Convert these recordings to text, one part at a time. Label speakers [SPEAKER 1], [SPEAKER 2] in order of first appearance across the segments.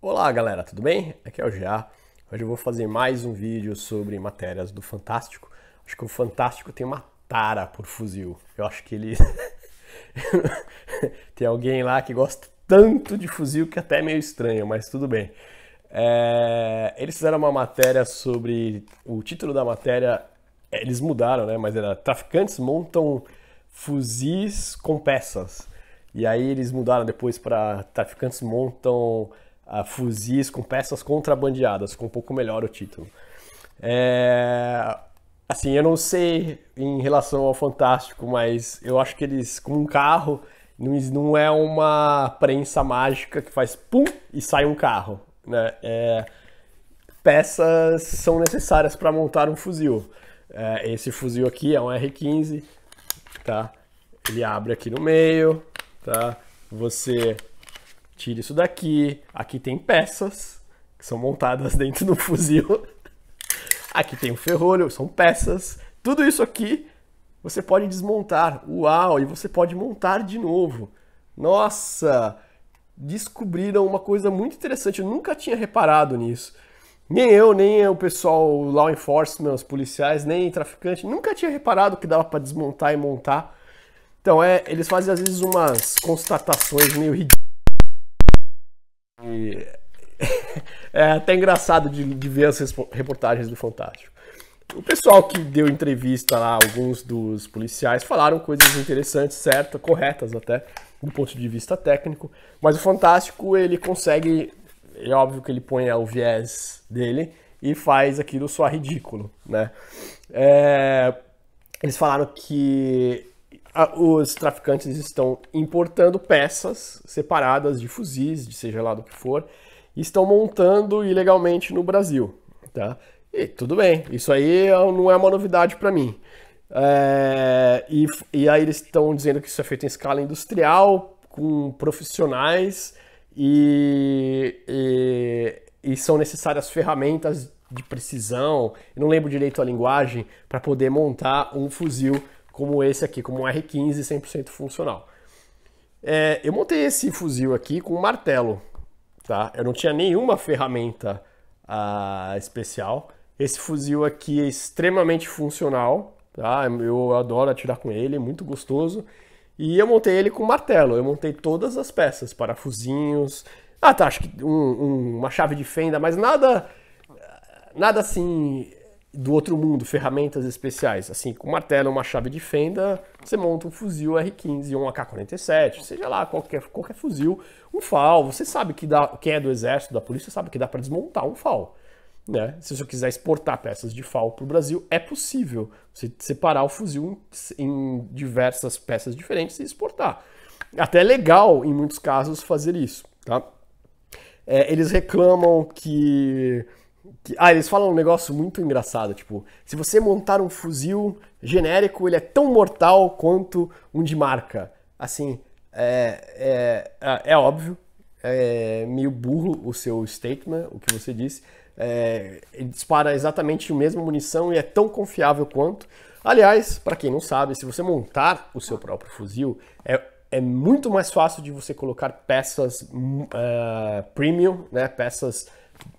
[SPEAKER 1] Olá galera, tudo bem? Aqui é o GA. Hoje eu vou fazer mais um vídeo sobre matérias do Fantástico. Acho que o Fantástico tem uma tara por fuzil. Eu acho que ele. tem alguém lá que gosta tanto de fuzil que é até é meio estranho, mas tudo bem. É... Eles fizeram uma matéria sobre. O título da matéria é, eles mudaram, né? Mas era Traficantes montam fuzis com peças. E aí eles mudaram depois para Traficantes montam a fuzis com peças contrabandeadas, ficou um pouco melhor o título. É, assim, eu não sei em relação ao Fantástico, mas eu acho que eles, com um carro, não é uma prensa mágica que faz pum e sai um carro. Né? É, peças são necessárias para montar um fuzil. É, esse fuzil aqui é um R15, tá? Ele abre aqui no meio, tá? Você tira isso daqui. Aqui tem peças que são montadas dentro do fuzil. Aqui tem o ferrolho, são peças. Tudo isso aqui você pode desmontar. Uau! E você pode montar de novo. Nossa! Descobriram uma coisa muito interessante. Eu nunca tinha reparado nisso. Nem eu, nem o pessoal law enforcement, os policiais, nem traficante, nunca tinha reparado que dava para desmontar e montar. Então, é, eles fazem às vezes umas constatações meio ridículas. E é até engraçado de, de, ver as reportagens do Fantástico. O pessoal que deu entrevista lá, alguns dos policiais, falaram coisas interessantes, certas, corretas até, do ponto de vista técnico. Mas o Fantástico, ele consegue. É óbvio que ele põe é, o viés dele e faz aquilo só ridículo, né? É, eles falaram que os traficantes estão importando peças separadas de fuzis, de seja lá do que for, e estão montando ilegalmente no Brasil, tá? E tudo bem, isso aí é, não é uma novidade para mim. É, e, e aí eles estão dizendo que isso é feito em escala industrial, com profissionais, e, e, e são necessárias ferramentas de precisão, não lembro direito a linguagem, para poder montar um fuzil como esse aqui, como um R15 100% funcional. É, eu montei esse fuzil aqui com um martelo, tá? Eu não tinha nenhuma ferramenta ah, especial. Esse fuzil aqui é extremamente funcional, tá? Eu adoro atirar com ele, é muito gostoso. E eu montei ele com martelo, eu montei todas as peças, parafusinhos... Ah, tá, acho que um, um, uma chave de fenda, mas nada... Nada assim do outro mundo, ferramentas especiais, assim, com martelo, uma chave de fenda, você monta um fuzil R15 ou um AK-47, seja lá qualquer, qualquer fuzil, um FAL, você sabe que dá, quem é do exército, da polícia, sabe que dá para desmontar um FAL. Né? Se você quiser exportar peças de FAL para o Brasil, é possível você separar o fuzil em, em diversas peças diferentes e exportar. Até é legal, em muitos casos, fazer isso. Tá? É, eles reclamam que ah, eles falam um negócio muito engraçado, tipo, se você montar um fuzil genérico, ele é tão mortal quanto um de marca. Assim, é, é, é, é óbvio, é meio burro o seu statement, o que você disse. É, ele dispara exatamente a mesma munição e é tão confiável quanto. Aliás, para quem não sabe, se você montar o seu próprio fuzil, é, é muito mais fácil de você colocar peças uh, premium, né, peças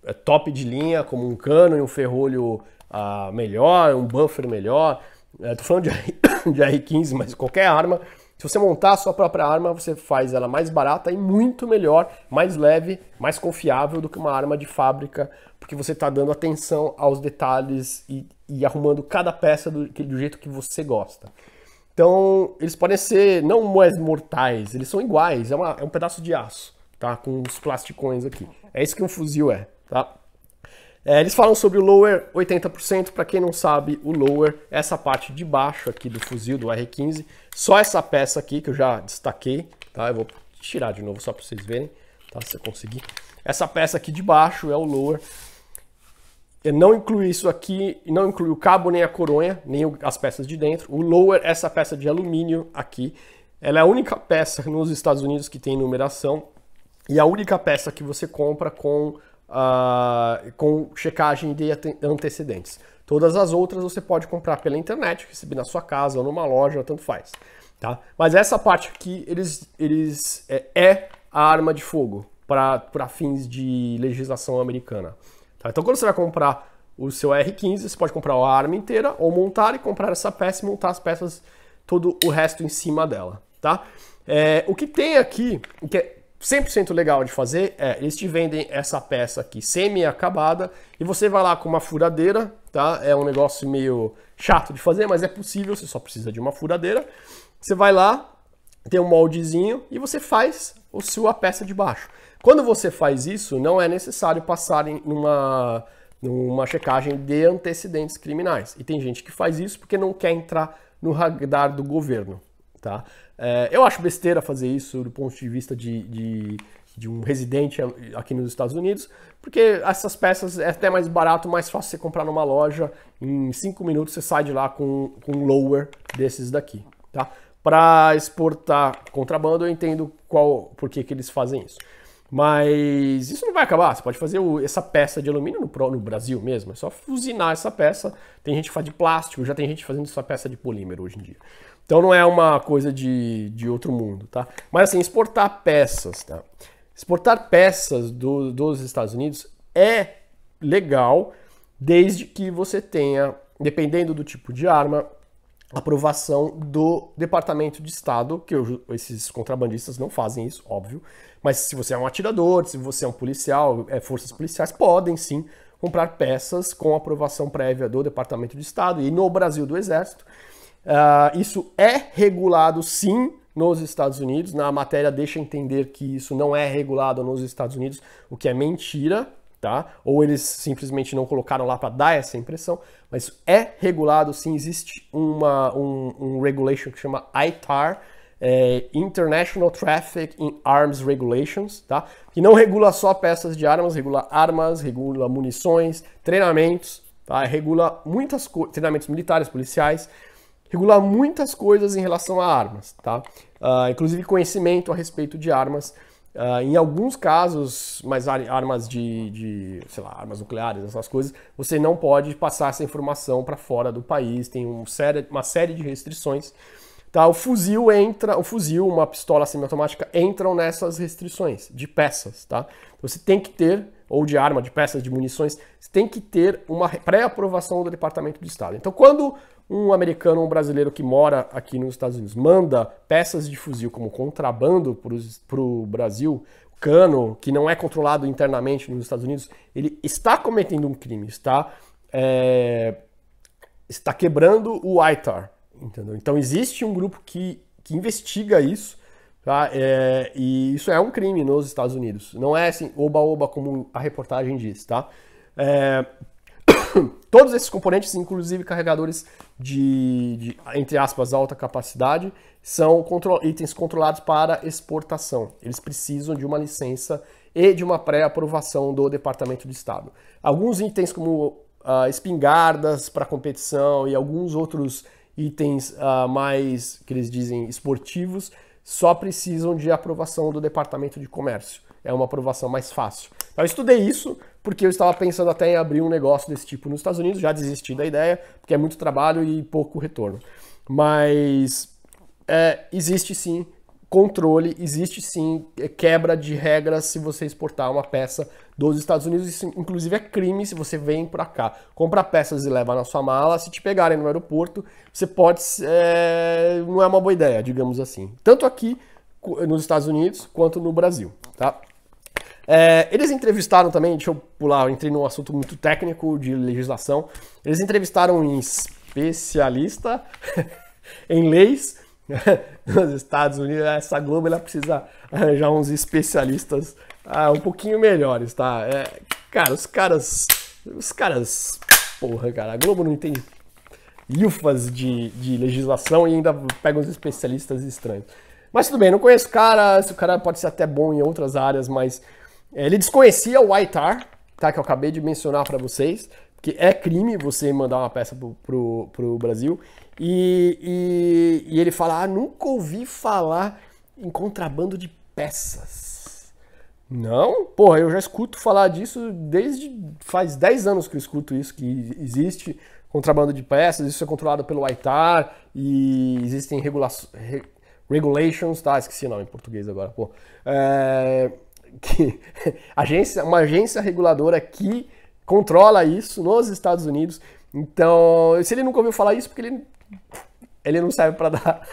[SPEAKER 1] é top de linha, como um cano e um ferrolho uh, melhor, um buffer melhor. Estou é, falando de, de R15, mas qualquer arma. Se você montar a sua própria arma, você faz ela mais barata e muito melhor, mais leve, mais confiável do que uma arma de fábrica, porque você está dando atenção aos detalhes e, e arrumando cada peça do, do, jeito que você gosta. Então, eles podem ser não mais mortais, eles são iguais, é, uma, é um pedaço de aço, tá? Com os plasticões aqui. É isso que um fuzil é, tá? É, eles falam sobre o lower 80%, para quem não sabe, o lower é essa parte de baixo aqui do fuzil do R15, só essa peça aqui que eu já destaquei, tá? Eu vou tirar de novo só para vocês verem, tá? Se eu conseguir. Essa peça aqui de baixo é o lower. Eu não inclui isso aqui, não inclui o cabo nem a coronha, nem as peças de dentro. O lower, essa peça de alumínio aqui, ela é a única peça nos Estados Unidos que tem numeração e a única peça que você compra com, uh, com checagem de antecedentes. Todas as outras você pode comprar pela internet, receber na sua casa ou numa loja, tanto faz. Tá? Mas essa parte aqui eles, eles é, é a arma de fogo para fins de legislação americana. Tá? Então quando você vai comprar o seu R15, você pode comprar a arma inteira ou montar e comprar essa peça e montar as peças, todo o resto em cima dela. Tá? É, o que tem aqui, que é 100% legal de fazer é, eles te vendem essa peça aqui semi-acabada e você vai lá com uma furadeira, tá? É um negócio meio chato de fazer, mas é possível, você só precisa de uma furadeira. Você vai lá, tem um moldezinho e você faz a sua peça de baixo. Quando você faz isso, não é necessário passar em uma numa checagem de antecedentes criminais. E tem gente que faz isso porque não quer entrar no radar do governo. Tá? É, eu acho besteira fazer isso do ponto de vista de, de, de, um residente aqui nos Estados Unidos, porque essas peças é até mais barato, mais fácil você comprar numa loja. Em 5 minutos você sai de lá com, com um lower desses daqui. Tá? Para exportar contrabando, eu entendo qual por que, que eles fazem isso. Mas isso não vai acabar. Você pode fazer o, essa peça de alumínio no, no, Brasil mesmo. É só fuzinar essa peça. Tem gente que faz de plástico, já tem gente fazendo essa peça de polímero hoje em dia. Então não é uma coisa de, de outro mundo, tá? Mas assim, exportar peças, tá? Exportar peças do, dos Estados Unidos é legal desde que você tenha, dependendo do tipo de arma, aprovação do Departamento de Estado, que eu, esses contrabandistas não fazem isso, óbvio. Mas se você é um atirador, se você é um policial, é, forças policiais podem sim comprar peças com aprovação prévia do Departamento de Estado e no Brasil do Exército. Uh, isso é regulado sim nos Estados Unidos. Na matéria deixa entender que isso não é regulado nos Estados Unidos, o que é mentira, tá? Ou eles simplesmente não colocaram lá para dar essa impressão, mas é regulado sim. Existe uma, um, um regulation que chama ITAR, é, International Traffic in Arms Regulations, tá? Que não regula só peças de armas, regula armas, regula munições, treinamentos, tá? Regula muitas treinamentos militares, policiais, regular muitas coisas em relação a armas, tá? Uh, inclusive conhecimento a respeito de armas. Uh, em alguns casos, mas armas de, de, sei lá, armas nucleares, essas coisas, você não pode passar essa informação para fora do país, tem um série, uma série de restrições. Tá, o fuzil entra, o fuzil, uma pistola semiautomática entram nessas restrições de peças, tá? Então, você tem que ter ou de arma, de peças, de munições, você tem que ter uma pré-aprovação do Departamento de Estado. Então, quando um americano, um brasileiro que mora aqui nos Estados Unidos manda peças de fuzil como contrabando para o Brasil, cano que não é controlado internamente nos Estados Unidos, ele está cometendo um crime, está, é, está quebrando o ITAR, entendeu? Então existe um grupo que, que investiga isso, tá? É, e isso é um crime nos Estados Unidos. Não é assim, oba-oba como a reportagem diz, tá? É, Todos esses componentes, inclusive carregadores de, de entre aspas, alta capacidade, são contro itens controlados para exportação. Eles precisam de uma licença e de uma pré-aprovação do Departamento de Estado. Alguns itens, como uh, espingardas para competição e alguns outros itens uh, mais, que eles dizem, esportivos, só precisam de aprovação do Departamento de Comércio. É uma aprovação mais fácil. Então, eu estudei isso, porque eu estava pensando até em abrir um negócio desse tipo nos Estados Unidos, já desisti da ideia, porque é muito trabalho e pouco retorno. Mas é, existe sim controle, existe sim é, quebra de regras se você exportar uma peça dos Estados Unidos, isso inclusive é crime se você vem para cá, compra peças e leva na sua mala, se te pegarem no aeroporto, você pode, é, não é uma boa ideia, digamos assim, tanto aqui nos Estados Unidos quanto no Brasil, tá? É, eles entrevistaram também, deixa eu pular, eu entrei num assunto muito técnico de legislação. Eles entrevistaram um especialista em leis nos Estados Unidos. Essa Globo ela precisa arranjar uns especialistas ah, um pouquinho melhores, tá? É, cara, os caras. Os caras. Porra, cara, a Globo não entende ilfas de, de legislação e ainda pega uns especialistas estranhos. Mas tudo bem, não conheço o cara, o cara pode ser até bom em outras áreas, mas é, ele desconhecia o Itar, tá? Que eu acabei de mencionar para vocês, que é crime você mandar uma peça pro, pro, pro Brasil. E, e, e, ele fala: ah, nunca ouvi falar em contrabando de peças. Não? Porra, eu já escuto falar disso desde. faz 10 anos que eu escuto isso, que existe contrabando de peças, isso é controlado pelo ITAR e existem regula re regulations, tá? Esqueci o nome em português agora, pô. É que agência, uma agência reguladora que controla isso nos Estados Unidos. Então, se ele nunca ouviu falar isso, porque ele, ele não serve para dar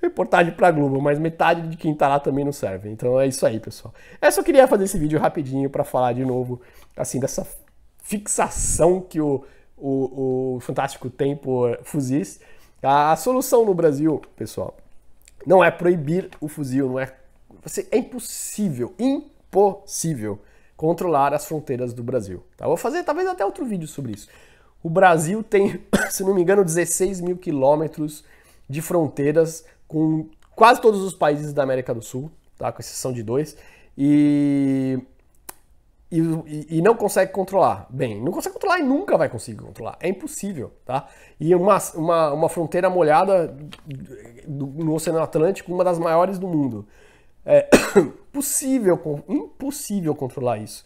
[SPEAKER 1] reportagem para Globo, mas metade de quem tá lá também não serve. Então é isso aí, pessoal. É só queria fazer esse vídeo rapidinho para falar de novo, assim, dessa fixação que o, o, o Fantástico tem por fuzis. A, a solução no Brasil, pessoal, não é proibir o fuzil, não é você, é impossível, impossível controlar as fronteiras do Brasil. Tá? Vou fazer talvez até outro vídeo sobre isso. O Brasil tem, se não me engano, 16 mil quilômetros de fronteiras com quase todos os países da América do Sul, tá? com exceção de dois, e, e, e não consegue controlar. Bem, não consegue controlar e nunca vai conseguir controlar. É impossível. Tá? E uma, uma, uma fronteira molhada no Oceano Atlântico, uma das maiores do mundo. É possível, impossível controlar isso.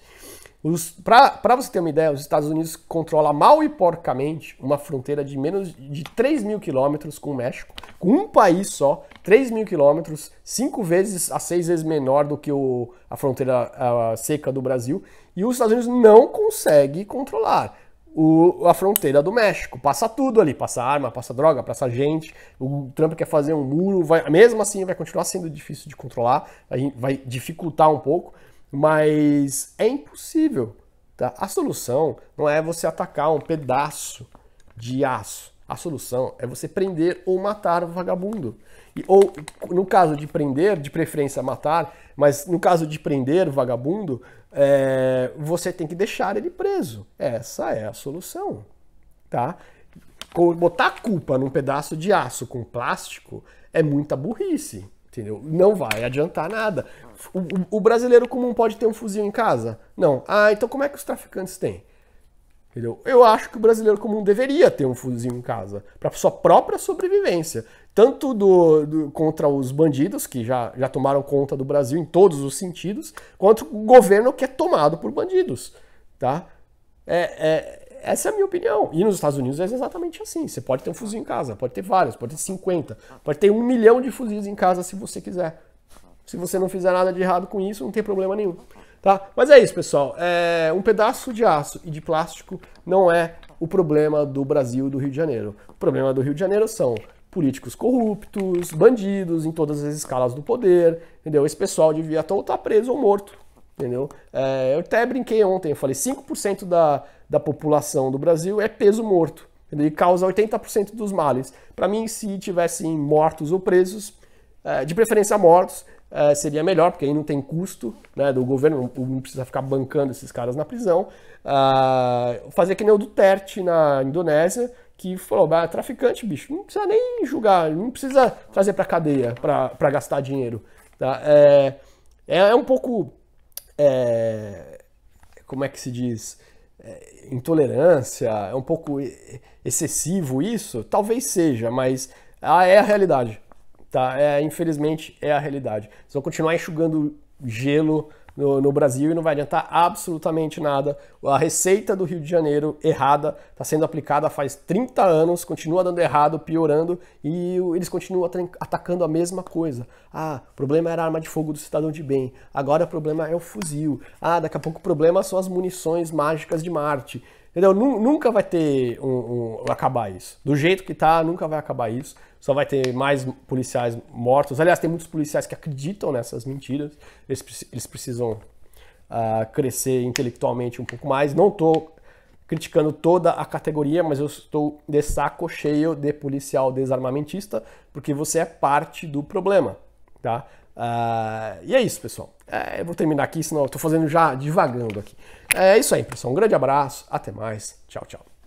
[SPEAKER 1] Para você ter uma ideia, os Estados Unidos controla mal e porcamente uma fronteira de menos de 3 mil quilômetros com o México, com um país só, 3 mil quilômetros, 5 vezes a 6 vezes menor do que o, a fronteira a, seca do Brasil, e os Estados Unidos não consegue controlar o, a fronteira do México. Passa tudo ali, passa arma, passa droga, passa gente. O Trump quer fazer um muro, vai, mesmo assim vai continuar sendo difícil de controlar, vai, vai dificultar um pouco, mas é impossível. Tá? A solução não é você atacar um pedaço de aço. A solução é você prender ou matar o vagabundo. Ou, no caso de prender, de preferência matar, mas no caso de prender o vagabundo, é, você tem que deixar ele preso. Essa é a solução, tá? Botar a culpa num pedaço de aço com plástico é muita burrice, entendeu? Não vai adiantar nada. O, o brasileiro comum pode ter um fuzil em casa? Não. Ah, então como é que os traficantes têm? Entendeu? Eu acho que o brasileiro comum deveria ter um fuzil em casa para sua própria sobrevivência tanto do, do, contra os bandidos, que já, já tomaram conta do Brasil em todos os sentidos, quanto o governo que é tomado por bandidos. Tá? É, é, essa é a minha opinião. E nos Estados Unidos é exatamente assim. Você pode ter um fuzil em casa, pode ter vários, pode ter 50, pode ter um milhão de fuzis em casa se você quiser. Se você não fizer nada de errado com isso, não tem problema nenhum. Tá? Mas é isso, pessoal. É, um pedaço de aço e de plástico não é o problema do Brasil e do Rio de Janeiro. O problema do Rio de Janeiro são políticos corruptos, bandidos em todas as escalas do poder, entendeu? Esse pessoal devia ou estar tá preso ou morto, entendeu? É, eu até brinquei ontem, eu falei 5% da, da população do Brasil é peso morto, entendeu? E causa 80% dos males. Para mim, se tivessem mortos ou presos, é, de preferência mortos, é, seria melhor, porque aí não tem custo né, do governo, não, não, precisa ficar bancando esses caras na prisão. Ah, fazer que nem o Duterte na Indonésia, que falou, é traficante, bicho, não precisa nem julgar, não precisa trazer para cadeia para gastar dinheiro. Tá? É, é, um pouco, é, como é que se diz, é, intolerância, é um pouco excessivo isso? Talvez seja, mas ah, é a realidade. Tá? É, infelizmente é a realidade. Vocês vão continuar enxugando gelo no, no Brasil e não vai adiantar absolutamente nada. A receita do Rio de Janeiro errada está sendo aplicada faz 30 anos, continua dando errado, piorando e eles continuam atacando a mesma coisa. Ah, o problema era a arma de fogo do cidadão de bem, agora o problema é o fuzil. Ah, daqui a pouco o problema são as munições mágicas de Marte. Entendeu? Nunca vai ter um, um, acabar isso. Do jeito que tá, nunca vai acabar isso só vai ter mais policiais mortos. Aliás, tem muitos policiais que acreditam nessas mentiras. Eles, eles precisam uh, crescer intelectualmente um pouco mais. Não estou criticando toda a categoria, mas eu estou de saco cheio de policial desarmamentista, porque você é parte do problema, tá? Uh, e é isso, pessoal. É, eu vou terminar aqui, senão eu tô fazendo já divagando aqui. É isso aí, pessoal. Um grande abraço, até mais. Tchau, tchau.